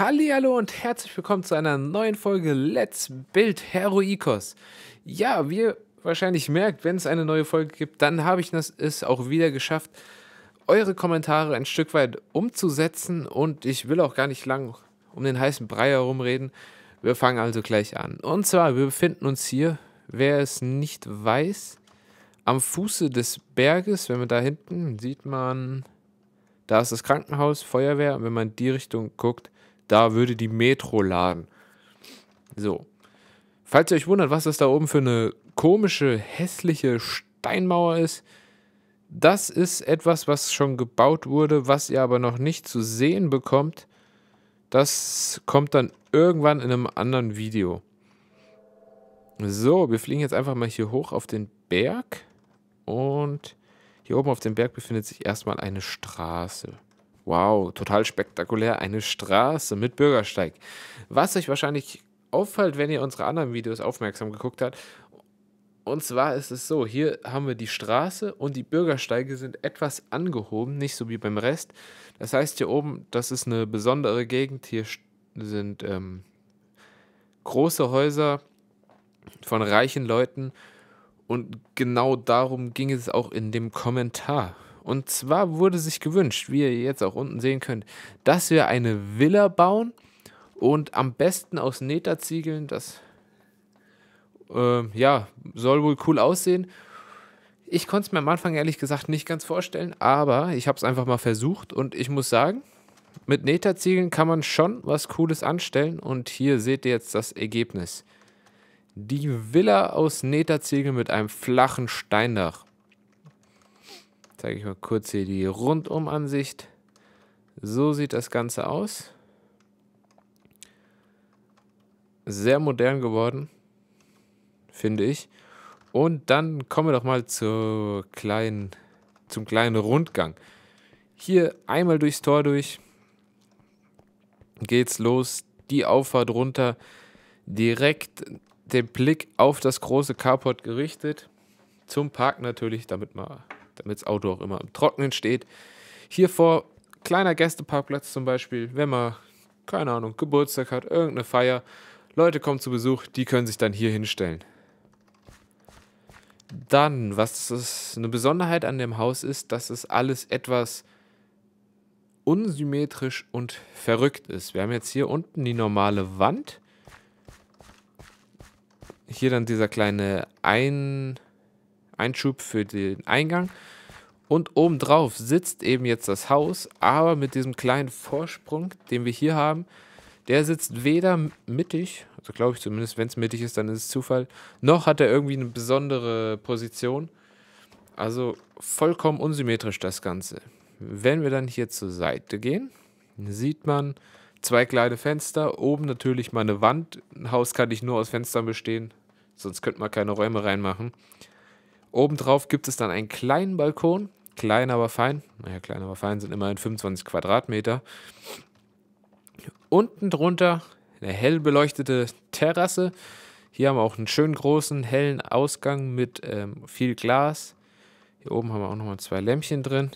Hallihallo und herzlich willkommen zu einer neuen Folge Let's Build Heroikos. Ja, wie ihr wahrscheinlich merkt, wenn es eine neue Folge gibt, dann habe ich es auch wieder geschafft, eure Kommentare ein Stück weit umzusetzen und ich will auch gar nicht lang um den heißen Brei herumreden. Wir fangen also gleich an. Und zwar, wir befinden uns hier, wer es nicht weiß, am Fuße des Berges, wenn man da hinten sieht man, da ist das Krankenhaus, Feuerwehr und wenn man in die Richtung guckt, da würde die Metro laden. So. Falls ihr euch wundert, was das da oben für eine komische, hässliche Steinmauer ist, das ist etwas, was schon gebaut wurde, was ihr aber noch nicht zu sehen bekommt. Das kommt dann irgendwann in einem anderen Video. So, wir fliegen jetzt einfach mal hier hoch auf den Berg. Und hier oben auf dem Berg befindet sich erstmal eine Straße. Wow, total spektakulär. Eine Straße mit Bürgersteig. Was euch wahrscheinlich auffällt, wenn ihr unsere anderen Videos aufmerksam geguckt habt. Und zwar ist es so, hier haben wir die Straße und die Bürgersteige sind etwas angehoben, nicht so wie beim Rest. Das heißt, hier oben, das ist eine besondere Gegend, hier sind ähm, große Häuser von reichen Leuten und genau darum ging es auch in dem Kommentar. Und zwar wurde sich gewünscht, wie ihr jetzt auch unten sehen könnt, dass wir eine Villa bauen und am besten aus Netherziegeln. Das äh, ja, soll wohl cool aussehen. Ich konnte es mir am Anfang ehrlich gesagt nicht ganz vorstellen, aber ich habe es einfach mal versucht und ich muss sagen, mit Netherziegeln kann man schon was Cooles anstellen und hier seht ihr jetzt das Ergebnis. Die Villa aus Netherziegeln mit einem flachen Steindach zeige ich mal kurz hier die Rundumansicht. So sieht das Ganze aus. Sehr modern geworden, finde ich. Und dann kommen wir doch mal zur kleinen, zum kleinen Rundgang. Hier einmal durchs Tor durch geht's los. Die Auffahrt runter, direkt den Blick auf das große Carport gerichtet. Zum Park natürlich, damit man damit das Auto auch immer im Trocknen steht. Hier vor kleiner Gästeparkplatz zum Beispiel, wenn man, keine Ahnung, Geburtstag hat, irgendeine Feier, Leute kommen zu Besuch, die können sich dann hier hinstellen. Dann, was ist eine Besonderheit an dem Haus ist, dass es alles etwas unsymmetrisch und verrückt ist. Wir haben jetzt hier unten die normale Wand. Hier dann dieser kleine Ein... Einschub für den Eingang. Und obendrauf sitzt eben jetzt das Haus, aber mit diesem kleinen Vorsprung, den wir hier haben, der sitzt weder mittig, also glaube ich zumindest, wenn es mittig ist, dann ist es Zufall, noch hat er irgendwie eine besondere Position. Also vollkommen unsymmetrisch das Ganze. Wenn wir dann hier zur Seite gehen, sieht man zwei kleine Fenster, oben natürlich mal eine Wand. Ein Haus kann nicht nur aus Fenstern bestehen, sonst könnte man keine Räume reinmachen. Obendrauf gibt es dann einen kleinen Balkon, klein aber fein. Naja, klein aber fein sind immerhin 25 Quadratmeter. Unten drunter eine hell beleuchtete Terrasse. Hier haben wir auch einen schönen großen, hellen Ausgang mit ähm, viel Glas. Hier oben haben wir auch nochmal zwei Lämpchen drin.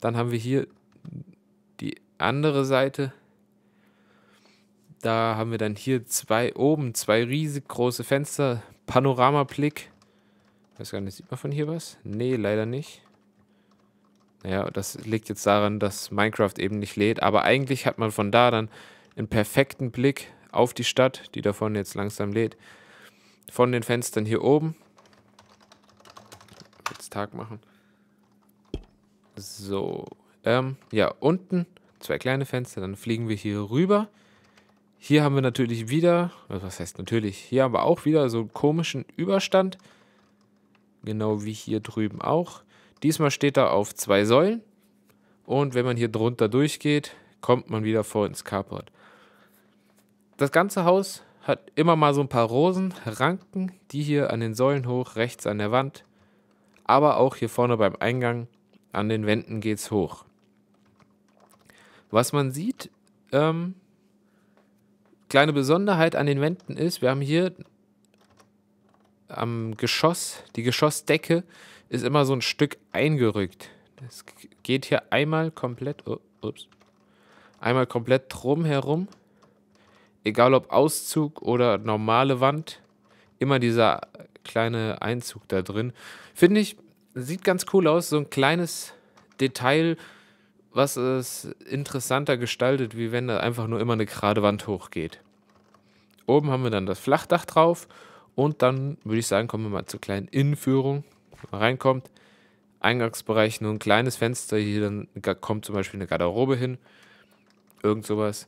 Dann haben wir hier die andere Seite. Da haben wir dann hier zwei oben, zwei riesig große Fenster, Panoramablick weiß gar nicht, sieht man von hier was? Nee, leider nicht. Naja, das liegt jetzt daran, dass Minecraft eben nicht lädt. Aber eigentlich hat man von da dann einen perfekten Blick auf die Stadt, die davon jetzt langsam lädt. Von den Fenstern hier oben. Jetzt Tag machen. So. Ähm, ja, unten zwei kleine Fenster. Dann fliegen wir hier rüber. Hier haben wir natürlich wieder, was heißt natürlich, hier haben wir auch wieder so einen komischen Überstand. Genau wie hier drüben auch. Diesmal steht er auf zwei Säulen. Und wenn man hier drunter durchgeht, kommt man wieder vor ins Carport. Das ganze Haus hat immer mal so ein paar Rosen, Ranken, die hier an den Säulen hoch, rechts an der Wand. Aber auch hier vorne beim Eingang an den Wänden geht es hoch. Was man sieht, ähm, kleine Besonderheit an den Wänden ist, wir haben hier am Geschoss, die Geschossdecke ist immer so ein Stück eingerückt. Das geht hier einmal komplett, oh, ups, einmal komplett drum herum. Egal ob Auszug oder normale Wand, immer dieser kleine Einzug da drin. Finde ich, sieht ganz cool aus. So ein kleines Detail, was es interessanter gestaltet, wie wenn da einfach nur immer eine gerade Wand hochgeht. Oben haben wir dann das Flachdach drauf und dann würde ich sagen, kommen wir mal zur kleinen Innenführung. Wenn man reinkommt, Eingangsbereich, nur ein kleines Fenster. Hier dann kommt zum Beispiel eine Garderobe hin. Irgend sowas.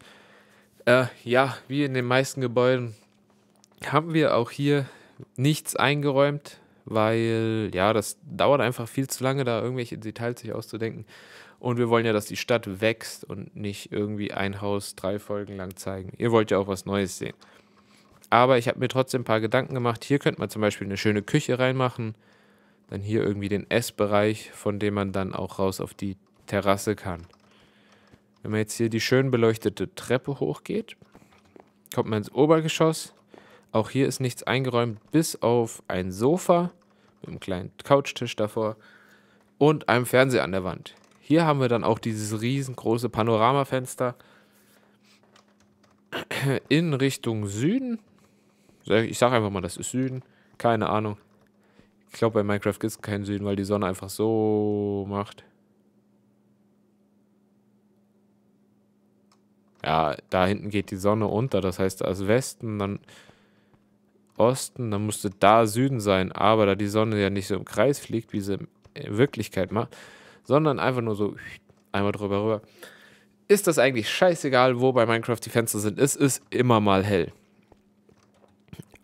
Äh, ja, wie in den meisten Gebäuden haben wir auch hier nichts eingeräumt, weil ja, das dauert einfach viel zu lange, da irgendwelche Details sich auszudenken. Und wir wollen ja, dass die Stadt wächst und nicht irgendwie ein Haus drei Folgen lang zeigen. Ihr wollt ja auch was Neues sehen. Aber ich habe mir trotzdem ein paar Gedanken gemacht. Hier könnte man zum Beispiel eine schöne Küche reinmachen. Dann hier irgendwie den Essbereich, von dem man dann auch raus auf die Terrasse kann. Wenn man jetzt hier die schön beleuchtete Treppe hochgeht, kommt man ins Obergeschoss. Auch hier ist nichts eingeräumt, bis auf ein Sofa mit einem kleinen Couchtisch davor und einem Fernseher an der Wand. Hier haben wir dann auch dieses riesengroße Panoramafenster in Richtung Süden. Ich sage einfach mal, das ist Süden. Keine Ahnung. Ich glaube, bei Minecraft gibt es keinen Süden, weil die Sonne einfach so macht. Ja, da hinten geht die Sonne unter. Das heißt, als Westen, dann Osten, dann müsste da Süden sein. Aber da die Sonne ja nicht so im Kreis fliegt, wie sie in Wirklichkeit macht, sondern einfach nur so einmal drüber rüber, ist das eigentlich scheißegal, wo bei Minecraft die Fenster sind. Es ist immer mal hell.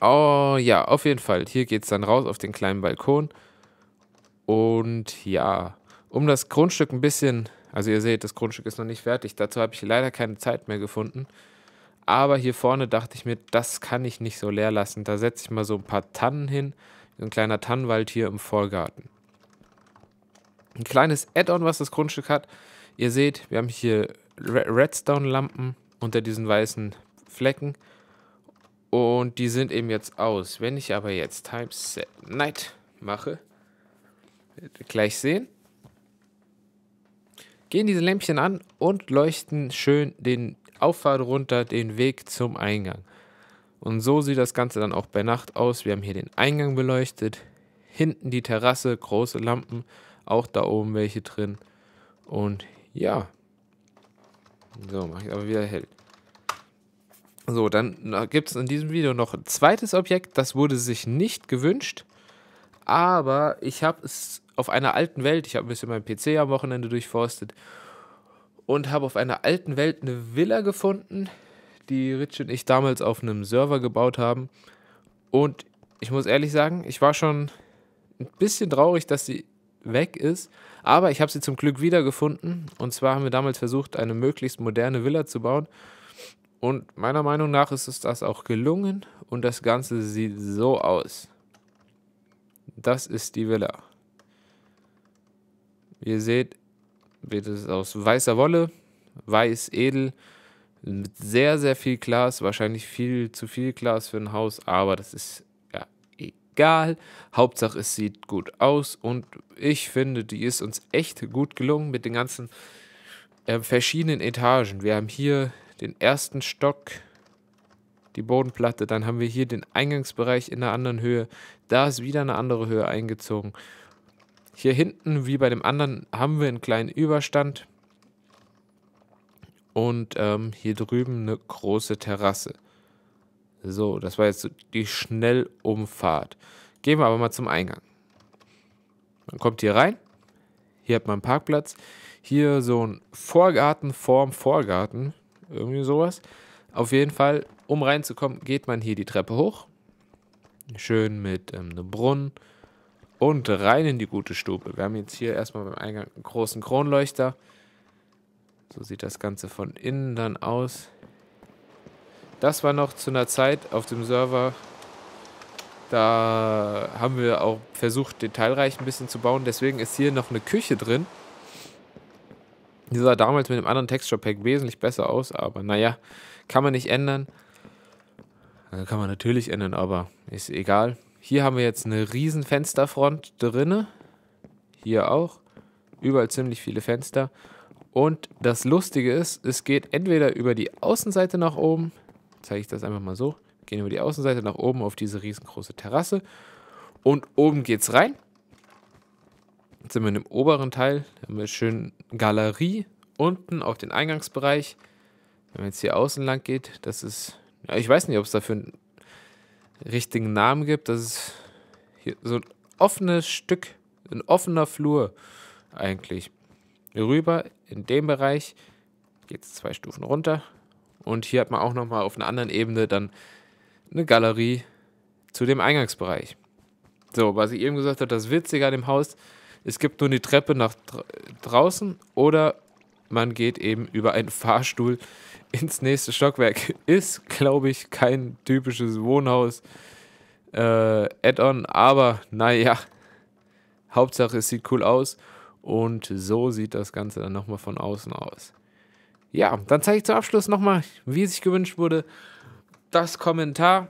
Oh ja, auf jeden Fall. Hier geht es dann raus auf den kleinen Balkon. Und ja, um das Grundstück ein bisschen, also ihr seht, das Grundstück ist noch nicht fertig. Dazu habe ich leider keine Zeit mehr gefunden. Aber hier vorne dachte ich mir, das kann ich nicht so leer lassen. Da setze ich mal so ein paar Tannen hin. Ein kleiner Tannenwald hier im Vorgarten. Ein kleines Add-on, was das Grundstück hat. Ihr seht, wir haben hier Redstone-Lampen unter diesen weißen Flecken. Und die sind eben jetzt aus. Wenn ich aber jetzt Time Set Night mache, gleich sehen, gehen diese Lämpchen an und leuchten schön den Auffahrt runter, den Weg zum Eingang. Und so sieht das Ganze dann auch bei Nacht aus. Wir haben hier den Eingang beleuchtet, hinten die Terrasse, große Lampen, auch da oben welche drin. Und ja, so mache ich aber wieder hell. So, dann gibt es in diesem Video noch ein zweites Objekt, das wurde sich nicht gewünscht, aber ich habe es auf einer alten Welt, ich habe ein bisschen meinen PC am Wochenende durchforstet und habe auf einer alten Welt eine Villa gefunden, die Rich und ich damals auf einem Server gebaut haben. Und ich muss ehrlich sagen, ich war schon ein bisschen traurig, dass sie weg ist, aber ich habe sie zum Glück wiedergefunden. Und zwar haben wir damals versucht, eine möglichst moderne Villa zu bauen. Und meiner Meinung nach ist es das auch gelungen und das Ganze sieht so aus. Das ist die Villa. ihr seht, wird es aus weißer Wolle, weiß, edel, mit sehr, sehr viel Glas, wahrscheinlich viel zu viel Glas für ein Haus, aber das ist ja egal. Hauptsache, es sieht gut aus und ich finde, die ist uns echt gut gelungen mit den ganzen äh, verschiedenen Etagen. Wir haben hier den ersten Stock, die Bodenplatte. Dann haben wir hier den Eingangsbereich in einer anderen Höhe. Da ist wieder eine andere Höhe eingezogen. Hier hinten, wie bei dem anderen, haben wir einen kleinen Überstand. Und ähm, hier drüben eine große Terrasse. So, das war jetzt die Schnellumfahrt. Gehen wir aber mal zum Eingang. Man kommt hier rein. Hier hat man einen Parkplatz. Hier so ein Vorgarten vorm Vorgarten. Irgendwie sowas. Auf jeden Fall, um reinzukommen, geht man hier die Treppe hoch. Schön mit ähm, einem Brunnen. Und rein in die gute Stube. Wir haben jetzt hier erstmal beim Eingang einen großen Kronleuchter. So sieht das Ganze von innen dann aus. Das war noch zu einer Zeit auf dem Server, da haben wir auch versucht, detailreich ein bisschen zu bauen. Deswegen ist hier noch eine Küche drin. Die sah damals mit dem anderen Texture Pack wesentlich besser aus, aber naja, kann man nicht ändern. Äh, kann man natürlich ändern, aber ist egal. Hier haben wir jetzt eine riesen Fensterfront drinne. Hier auch. Überall ziemlich viele Fenster. Und das Lustige ist, es geht entweder über die Außenseite nach oben, zeige ich das einfach mal so, gehen über die Außenseite nach oben auf diese riesengroße Terrasse und oben geht es rein sind wir im oberen Teil, da haben wir schön Galerie unten auf den Eingangsbereich. Wenn man jetzt hier außen lang geht, das ist, ja, ich weiß nicht, ob es dafür einen richtigen Namen gibt. Das ist hier so ein offenes Stück, ein offener Flur eigentlich. Rüber in dem Bereich geht es zwei Stufen runter. Und hier hat man auch nochmal auf einer anderen Ebene dann eine Galerie zu dem Eingangsbereich. So, was ich eben gesagt habe, das Witzige an dem Haus es gibt nur die Treppe nach draußen oder man geht eben über einen Fahrstuhl ins nächste Stockwerk. Ist, glaube ich, kein typisches Wohnhaus äh, Add-on, aber naja, Hauptsache es sieht cool aus und so sieht das Ganze dann nochmal von außen aus. Ja, dann zeige ich zum Abschluss nochmal, wie es sich gewünscht wurde, das Kommentar.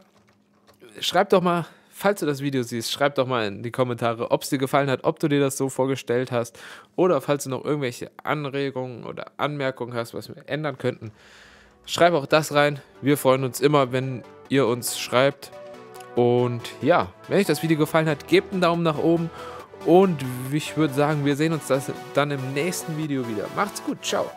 Schreibt doch mal, falls du das Video siehst, schreib doch mal in die Kommentare, ob es dir gefallen hat, ob du dir das so vorgestellt hast oder falls du noch irgendwelche Anregungen oder Anmerkungen hast, was wir ändern könnten. Schreib auch das rein. Wir freuen uns immer, wenn ihr uns schreibt. Und ja, wenn euch das Video gefallen hat, gebt einen Daumen nach oben. Und ich würde sagen, wir sehen uns das dann im nächsten Video wieder. Macht's gut, ciao.